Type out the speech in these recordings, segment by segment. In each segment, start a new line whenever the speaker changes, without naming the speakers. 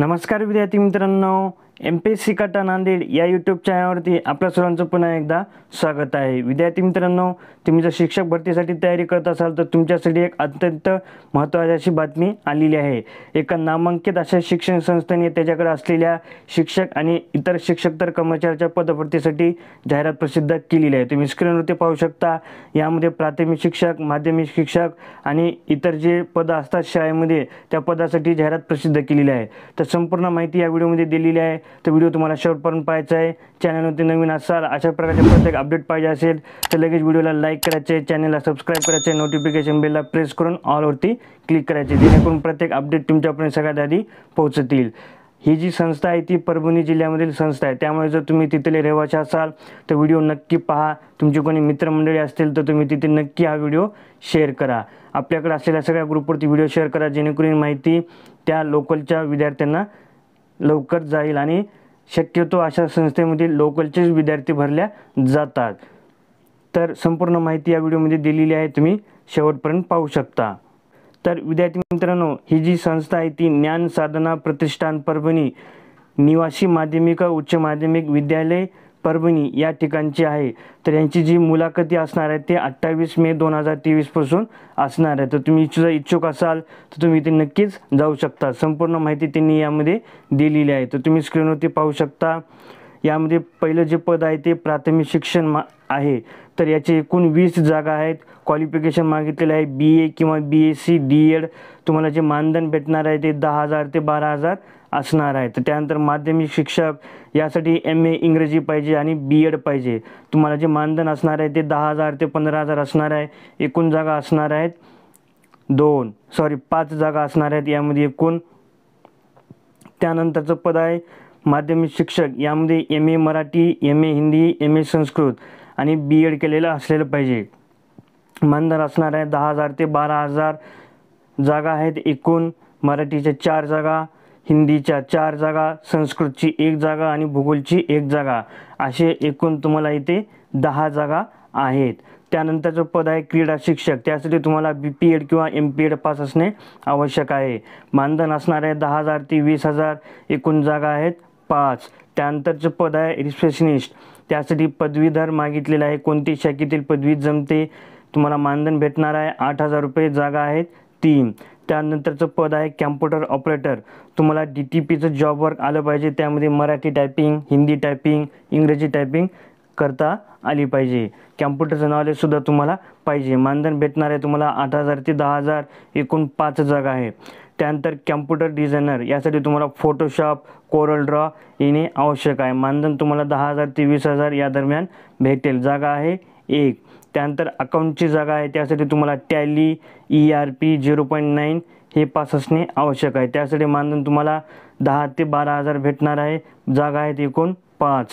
नमस्कार विद्यार्थी मित्रांनो एम पी एस सी कटा नांदेड या यूट्यूब चॅनलवरती आपल्या सर्वांचं पुन्हा एकदा स्वागत आहे विद्यार्थी मित्रांनो तुम्ही जर शिक्षक भरतीसाठी तयारी करत असाल तर तुमच्यासाठी एक अत्यंत महत्त्वाची अशी बातमी आलेली आहे एका नामांकित अशा शिक्षण संस्थेने त्याच्याकडे असलेल्या शिक्षक आणि इतर शिक्षक तर कर्मचाऱ्याच्या पदभरतीसाठी जाहिरात प्रसिद्ध केलेली आहे तुम्ही स्क्रीनवरती पाहू शकता यामध्ये प्राथमिक शिक्षक माध्यमिक शिक्षक आणि इतर जे पदं असतात शाळेमध्ये त्या पदासाठी जाहिरात प्रसिद्ध केलेली आहे तर संपूर्ण माहिती या व्हिडिओमध्ये दिलेली आहे तर व्हिडिओ तुम्हाला शेवटपर्यंत पाहायचा आहे चॅनलवरती नवीन असाल अशा प्रकारचे प्रत्येक अपडेट पाहिजे असेल तर लगेच व्हिडिओला लाईक करायचे चॅनलला सबस्क्राईब करायचे नोटिफिकेशन बेलला प्रेस करून ऑलवरती क्लिक करायचे जेणेकरून प्रत्येक अपडेट तुमच्यापर्यंत सगळ्यात आधी पोहोचतील ही जी संस्था आहे ती परभणी जिल्ह्यामधील संस्था आहे त्यामुळे जर तुम्ही तिथले रहिवासी असाल तर व्हिडिओ नक्की पहा तुमची कोणी मित्रमंडळी असतील तर तुम्ही तिथे नक्की हा व्हिडिओ शेअर करा आपल्याकडे असलेल्या सगळ्या ग्रुपवरती व्हिडिओ शेअर करा जेणेकरून माहिती त्या लोकलच्या विद्यार्थ्यांना लवकर जाईल आणि शक्यतो अशा संस्थेमध्ये लोकलचेच विद्यार्थी भरल्या जातात तर संपूर्ण माहिती या व्हिडिओमध्ये दिलेली आहे तुम्ही शेवटपर्यंत पाहू शकता तर विद्यार्थी मित्रांनो ही जी संस्था आहे ती ज्ञान साधना प्रतिष्ठान परभणी निवासी माध्यमिक उच्च माध्यमिक विद्यालय परभणी या ठिकाणची आहे तर यांची जी मुलाखती असणार आहे ते अठ्ठावीस मे दोन हजार तेवीसपासून असणार आहे तर तुम्ही इच्छुक इच्छुक असाल तर तुम्ही इथे नक्कीच जाऊ शकता संपूर्ण माहिती त्यांनी यामध्ये दिलेली आहे तर तुम्ही स्क्रीनवरती पाहू शकता यामध्ये पहिलं जे पद आहे ते प्राथमिक शिक्षण मा आहे तर याचे एकूण वीस जागा आहेत क्वालिफिकेशन मागितलेले आहे बी ए किंवा B S C D Ed तुम्हाला जे मानधन भेटणार आहे ते दहा हजार ते बारा हजार असणार आहे तर त्यानंतर माध्यमिक शिक्षक यासाठी एम ए इंग्रजी पाहिजे आणि बी एड पाहिजे तुम्हाला जे मानधन असणार आहे ते दहा हजार ते पंधरा हजार असणार आहे एकूण जागा असणार आहेत दोन सॉरी पाच जागा असणार आहेत यामध्ये एकूण त्यानंतरचं पद आहे माध्यमिक शिक्षक यामध्ये M A Marathi M A Hindi M A Sanskrit आणि बी एड केलेलं असलेलं पाहिजे मानधन असणार आहे दहा हजार ते बारा हजार जागा आहेत एकूण मराठीच्या चार जागा हिंदीच्या चार जागा संस्कृतची एक जागा आणि भूगोलची एक जागा असे एकूण तुम्हाला इथे दहा जागा आहेत त्यानंतरचं पद आहे क्रीडा शिक्षक त्यासाठी तुम्हाला बी पी एड किंवा एम पी एड पास असणे आवश्यक आहे मानधन असणार आहे दहा हजार ते वीस हजार एकूण जागा आहेत पाच त्यानंतरचं पद आहे रिस्पेशनिस्ट त्यासाठी पदवीधर मागितलेलं आहे कोणती शाखेतील पदवी जमते तुम्हाला मानधन भेटणार आहे आठ हजार रुपये जागा आहेत तीन त्यानंतरचं पद आहे कॅम्प्युटर ऑपरेटर तुम्हाला डी टी पीचं जॉब वर्क आलं पाहिजे त्यामध्ये मराठी टायपिंग हिंदी टायपिंग इंग्रजी टायपिंग करता आली पाहिजे कॅम्प्युटरचं नॉलेजसुद्धा तुम्हाला पाहिजे मानधन भेटणार आहे तुम्हाला आठ हजार ते दहा हजार एकूण पाच जागा आहे त्यानंतर कॅम्प्युटर डिझायनर यासाठी तुम्हाला फोटोशॉप कोरल ड्रॉ येणे आवश्यक आहे मानधन तुम्हाला दहा हजार ते वीस हजार या दरम्यान भेटेल जागा आहे एक त्यानंतर अकाउंटची जागा आहे त्यासाठी तुम्हाला Tally E R P zero point nine हे पास असणे आवश्यक आहे त्यासाठी मानधन तुम्हाला दहा ते बारा हजार भेटणार आहे जागा आहेत एकूण पाच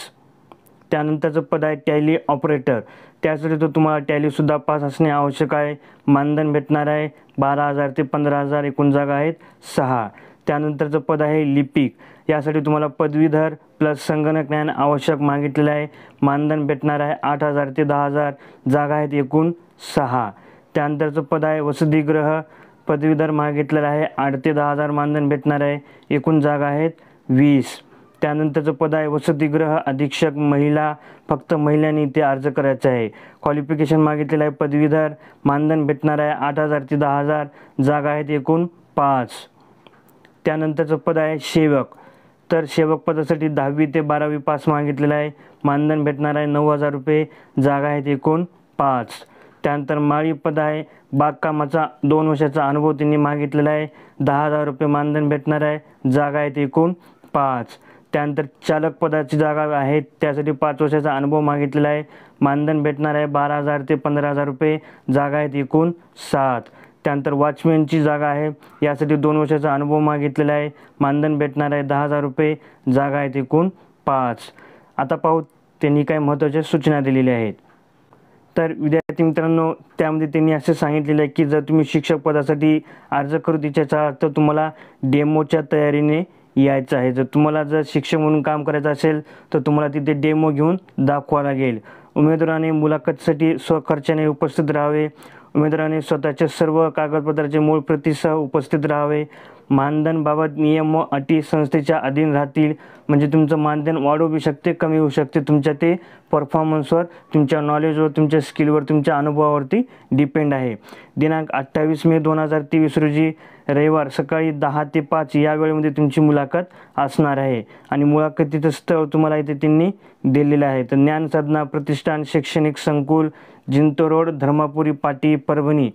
त्यानंतरचं पद आहे टॅली ऑपरेटर त्यासाठी तो तुम्हाला टॅलीसुद्धा पास असणे आवश्यक आहे मानधन भेटणार आहे बारा हजार ते पंधरा हजार एकूण जागा आहेत सहा त्यानंतरचं पद आहे लिपिक यासाठी तुम्हाला पदवीधर प्लस संगणक ज्ञान आवश्यक मागितलेलं आहे मानधन भेटणार आहे आठ हजार ते दहा हजार जागा आहेत एकूण सहा त्यानंतरचं पद आहे वसतिगृह पदवीधर मागितलेलं आहे आठ ते दहा हजार मानधन भेटणार आहे एकूण जागा आहेत वीस त्यानंतरचं पद आहे वसतिगृह अधीक्षक महिला फक्त महिलांनी इथे अर्ज करायचा आहे क्वालिफिकेशन मागितलेलं आहे पदवीधर मानधन भेटणार आहे आठ हजार ते दहा हजार जागा आहेत एकूण पाच त्यानंतरचं पद आहे सेवक तर सेवक पदासाठी दहावी ते बारावी पास मागितलेला आहे मानधन भेटणार आहे नऊ हजार रुपये जागा आहेत एकूण पाच त्यानंतर माळी पद आहे बागकामाचा दोन वर्षाचा अनुभव त्यांनी मागितलेला आहे दहा हजार रुपये मानधन भेटणार आहे जागा आहेत एकूण पाच त्यानंतर चालक पदाची जागा आहे त्यासाठी पाच वर्षाचा अनुभव मागितलेला आहे मानधन भेटणार आहे बारा हजार ते पंधरा हजार रुपये जागा आहेत एकूण सात त्यानंतर वॉचमॅनची जागा आहे यासाठी दोन वर्षाचा अनुभव मागितलेला आहे मानधन भेटणार आहे दहा हजार रुपये जागा आहेत एकूण पाच आता पाहू त्यांनी काय महत्त्वाच्या सूचना दिलेल्या आहेत तर विद्यार्थी मित्रांनो त्यामध्ये त्यांनी असे सांगितलेलं आहे की जर तुम्ही शिक्षक पदासाठी अर्ज करू इच्छित तर तुम्हाला डेमोच्या तयारीने यायचं आहे जर तुम्हाला जर शिक्षक म्हणून काम करायचं असेल तर तुम्हाला तिथे डेमो घेऊन दाखवा लागेल उमेदवाराने मुलाखतीसाठी स्वखर्चाने उपस्थित राहावे उमेदवाराने स्वतःच्या सर्व कागदपत्राचे मूळ प्रतिसह उपस्थित राहावे मानधनबाबत नियम व अटी संस्थेच्या अधीन राहतील म्हणजे तुमचं मानधन वाढू बी शकते कमी होऊ शकते तुमच्या ते परफॉर्मन्सवर तुमच्या नॉलेजवर तुमच्या स्किलवर तुमच्या अनुभवावरती डिपेंड आहे दिनांक अठ्ठावीस मे दोन हजार तेवीस रोजी रविवार सकाळी दहा ते पाच या वेळेमध्ये तुमची मुलाखत असणार आहे आणि मुलाखतीचं स्थळ तुम्हाला इथे त्यांनी दिलेलं आहे तर ज्ञानसाधना प्रतिष्ठान शैक्षणिक संकुल जिंतो रोड धर्मापुरी पाटी परभणी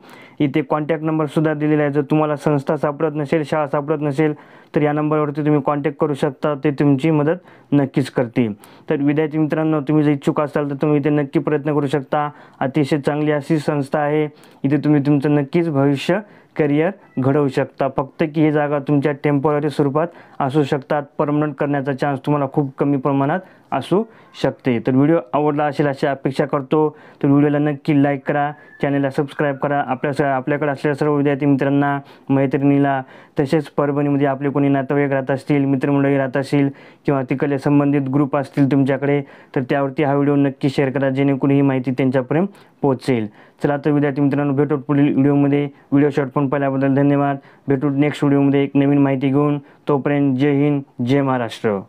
इथे कॉन्टॅक्ट नंबरसुद्धा दिलेला आहे जर तुम्हाला संस्था सापडत नसेल शाळा सापडत नसेल तर या नंबरवरती तुम्ही कॉन्टॅक्ट करू शकता ते तुमची मदत नक्कीच करतील तर विद्यार्थी मित्रांनो तुम्ही जर इच्छुक असाल तर तुम्ही इथे नक्की प्रयत्न करू शकता अतिशय चांगली अशी संस्था आहे इथे तुम्ही तुमचं नक्कीच भविष्य करिअर घडवू शकता फक्त की ही जागा तुमच्या टेम्पररी स्वरूपात असू शकतात परमनंट करण्याचा चान्स तुम्हाला खूप कमी प्रमाणात असू शकते तर व्हिडिओ आवडला असेल अशी अपेक्षा करतो तर व्हिडिओला नक्की लाईक करा चॅनलला सबस्क्राईब करा आपल्या स आपल्याकडे असलेल्या सर्व विद्यार्थी मित्रांना मैत्रिणीला तसेच परभणीमध्ये आपले कोणी नातेवाईक राहत असतील मित्रमंडळी राहत असतील किंवा तिकडले संबंधित ग्रुप असतील तुमच्याकडे तर त्यावरती हा व्हिडिओ नक्की शेअर करा जेणेकरून ही माहिती त्यांच्यापर्यंत पोहोचेल चला तर विद्यार्थी मित्रांनो भेटू पुढील व्हिडिओमध्ये व्हिडिओ शॉर्ट पण पाहिल्याबद्दल धन्यवाद भेटू नेक्स्ट व्हिडिओमध्ये एक नवीन माहिती घेऊन तोपर्यंत जय हिंद जय महाराष्ट्र